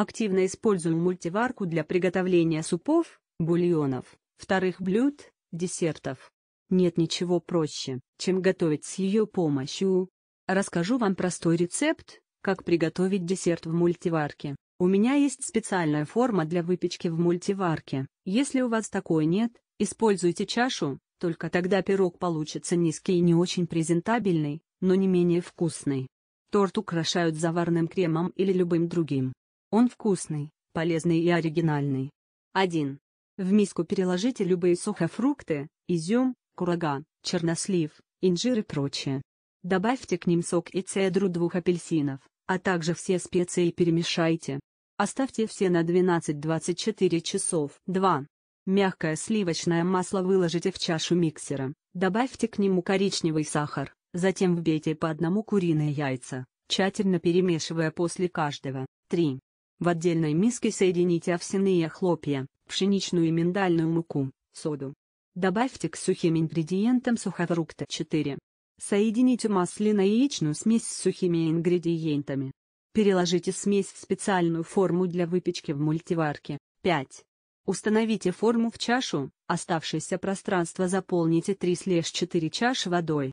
Активно использую мультиварку для приготовления супов, бульонов, вторых блюд, десертов. Нет ничего проще, чем готовить с ее помощью. Расскажу вам простой рецепт, как приготовить десерт в мультиварке. У меня есть специальная форма для выпечки в мультиварке. Если у вас такой нет, используйте чашу, только тогда пирог получится низкий и не очень презентабельный, но не менее вкусный. Торт украшают заварным кремом или любым другим он вкусный, полезный и оригинальный. 1. В миску переложите любые сухофрукты, изюм, курага, чернослив, инжир и прочее. Добавьте к ним сок и цедру двух апельсинов, а также все специи и перемешайте. Оставьте все на 12-24 часов. 2. Мягкое сливочное масло выложите в чашу миксера, добавьте к нему коричневый сахар, затем вбейте по одному куриные яйца, тщательно перемешивая после каждого. 3. В отдельной миске соедините овсяные хлопья, пшеничную и миндальную муку, соду. Добавьте к сухим ингредиентам сухофрукты 4. Соедините масляно-яичную смесь с сухими ингредиентами. Переложите смесь в специальную форму для выпечки в мультиварке. 5. Установите форму в чашу, оставшееся пространство заполните 3-4 чаши водой.